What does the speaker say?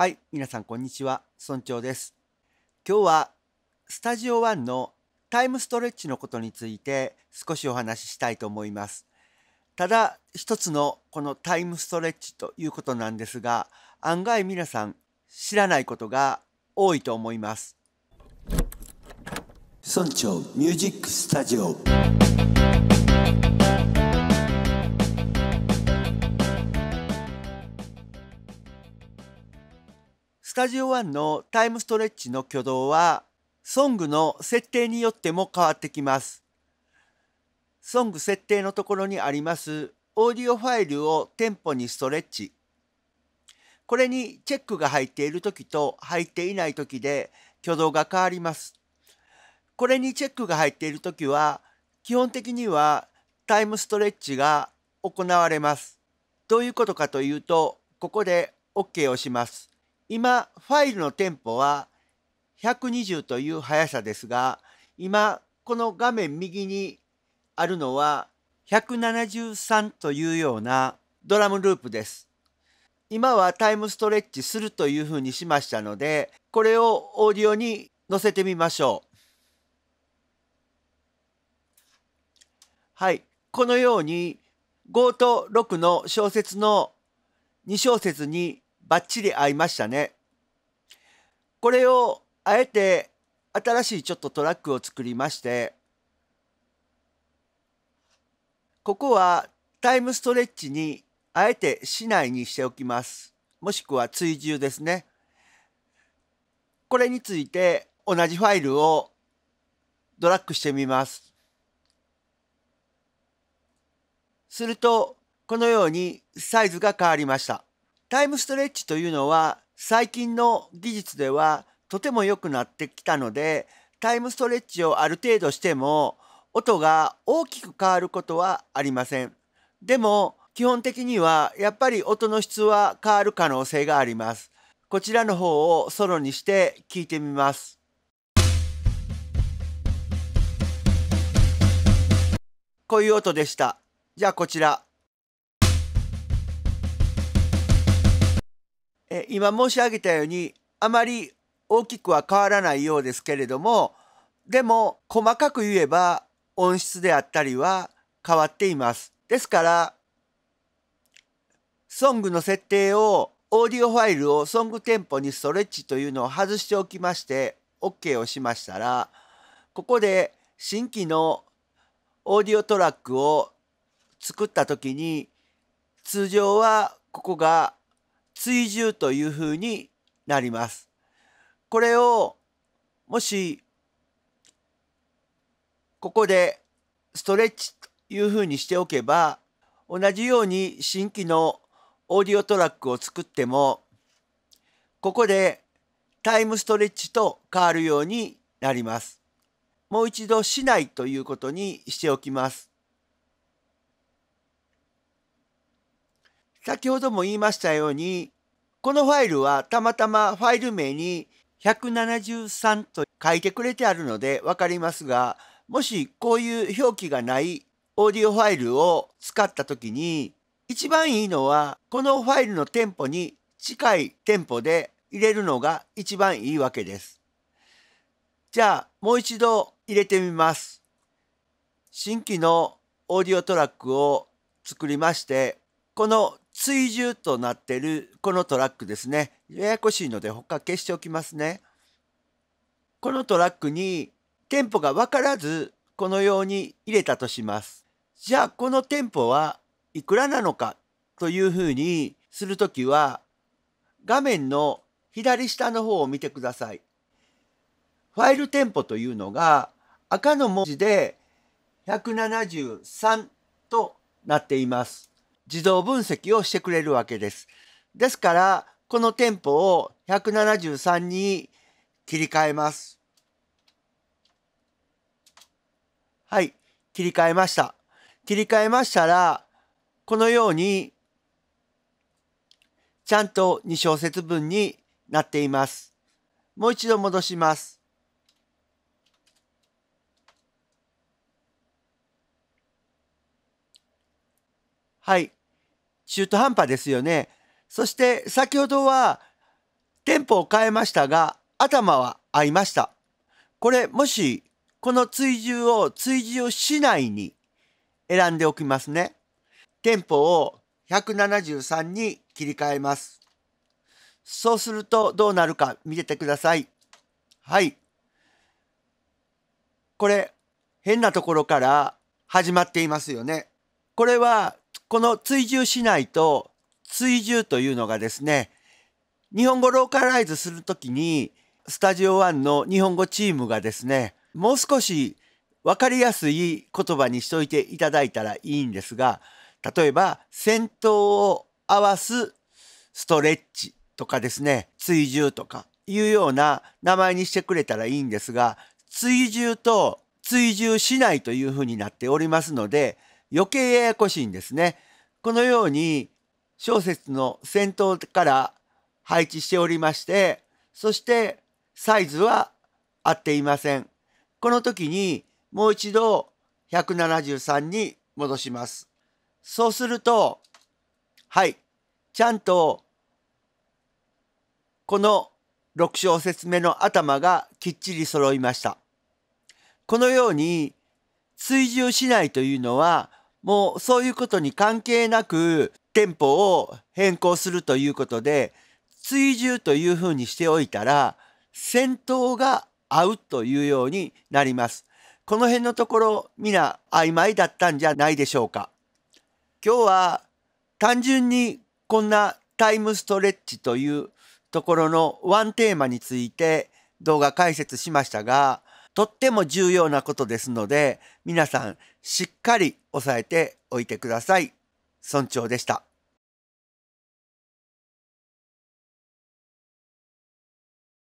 はい、皆さんこんにちは、村長です。今日はスタジオワンのタイムストレッチのことについて少しお話ししたいと思います。ただ一つのこのタイムストレッチということなんですが、案外皆さん知らないことが多いと思います。村長ミュージックスタジオスタジオ1のタイムストレッチの挙動は、ソングの設定によっても変わってきます。ソング設定のところにありますオーディオファイルをテンポにストレッチ。これにチェックが入っている時と入っていない時で挙動が変わります。これにチェックが入っている時は、基本的にはタイムストレッチが行われます。どういうことかというと、ここで OK をします。今、ファイルのテンポは120という速さですが、今、この画面右にあるのは173というようなドラムループです。今はタイムストレッチするというふうにしましたので、これをオーディオに載せてみましょう。はい。このように5と6の小節の2小節にバッチリ合いましたね。これをあえて新しいちょっとトラックを作りましてここはタイムストレッチにあえて市内にしておきますもしくは追従ですねこれについて同じファイルをドラッグしてみますするとこのようにサイズが変わりましたタイムストレッチというのは最近の技術ではとても良くなってきたのでタイムストレッチをある程度しても音が大きく変わることはありません。でも基本的にはやっぱり音の質は変わる可能性があります。こちらの方をソロにして聞いてみます。こういう音でした。じゃあこちら。え今申し上げたようにあまり大きくは変わらないようですけれどもでも細かく言えば音質であったりは変わっています。ですからソングの設定をオーディオファイルをソングテンポにストレッチというのを外しておきまして OK をしましたらここで新規のオーディオトラックを作った時に通常はここが追従というふうになります。これをもしここでストレッチというふうにしておけば同じように新規のオーディオトラックを作ってもここでタイムストレッチと変わるようになります。もう一度しないということにしておきます。先ほども言いましたように、このファイルはたまたまファイル名に173と書いてくれてあるのでわかりますが、もしこういう表記がないオーディオファイルを使った時に、一番いいのはこのファイルのテンポに近いテンポで入れるのが一番いいわけです。じゃあもう一度入れてみます。新規のオーディオトラックを作りまして、この追従となっているこのトラックですね。ややこしいので他消しておきますね。このトラックにテンポがわからずこのように入れたとします。じゃあこの店舗はいくらなのかというふうにするときは画面の左下の方を見てください。ファイルテンポというのが赤の文字で173となっています。自動分析をしてくれるわけです。ですから、このテンポを173に切り替えます。はい、切り替えました。切り替えましたら、このように、ちゃんと2小節分になっています。もう一度戻します。はい。中途半端ですよね。そして先ほどはテンポを変えましたが頭は合いました。これもしこの追従を追従をしないに選んでおきますね。テンポを173に切り替えます。そうするとどうなるか見ててください。はい。これ変なところから始まっていますよね。これはこの追従しないと追従というのがですね、日本語ローカライズするときに、スタジオ1の日本語チームがですね、もう少し分かりやすい言葉にしといていただいたらいいんですが、例えば、戦闘を合わすストレッチとかですね、追従とかいうような名前にしてくれたらいいんですが、追従と追従しないというふうになっておりますので、余計ややこしいんですね。このように小説の先頭から配置しておりまして、そしてサイズは合っていません。この時にもう一度173に戻します。そうすると、はい、ちゃんとこの6小節目の頭がきっちり揃いました。このように追従しないというのはもうそういうことに関係なく店舗を変更するということで追従というふうにしておいたら戦闘が合うというようになります。この辺のところ皆曖昧だったんじゃないでしょうか。今日は単純にこんなタイムストレッチというところのワンテーマについて動画解説しましたがとっても重要なことですので、皆さんしっかり押さえておいてください。村長でした。